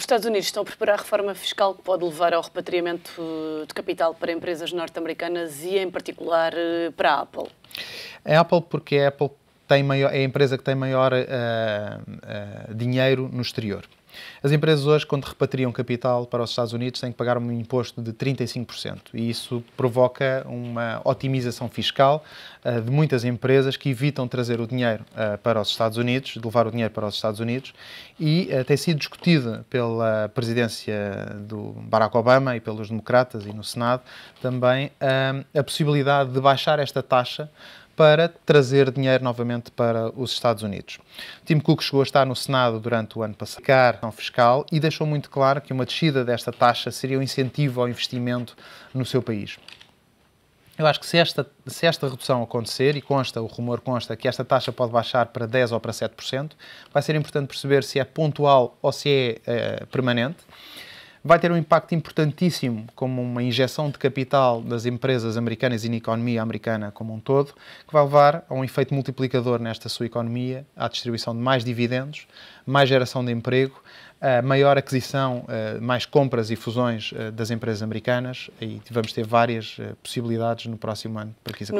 Os Estados Unidos estão a preparar a reforma fiscal que pode levar ao repatriamento de capital para empresas norte-americanas e, em particular, eh, para a Apple. A é Apple, porque a é Apple tem maior, é a empresa que tem maior uh, uh, dinheiro no exterior. As empresas hoje, quando repatriam capital para os Estados Unidos, têm que pagar um imposto de 35%, e isso provoca uma otimização fiscal uh, de muitas empresas que evitam trazer o dinheiro uh, para os Estados Unidos, de levar o dinheiro para os Estados Unidos, e uh, tem sido discutida pela presidência do Barack Obama e pelos democratas e no Senado também a possibilidade de baixar esta taxa para trazer dinheiro novamente para os Estados Unidos. Tim Cook chegou a estar no Senado durante o ano passado, fiscal, e deixou muito claro que uma descida desta taxa seria um incentivo ao investimento no seu país. Eu acho que se esta, se esta redução acontecer, e consta, o rumor consta, que esta taxa pode baixar para 10% ou para 7%, vai ser importante perceber se é pontual ou se é eh, permanente vai ter um impacto importantíssimo como uma injeção de capital das empresas americanas e na economia americana como um todo, que vai levar a um efeito multiplicador nesta sua economia, à distribuição de mais dividendos, mais geração de emprego, a maior aquisição, eh, mais compras e fusões eh, das empresas americanas e vamos ter várias eh, possibilidades no próximo ano para que isso aconteça.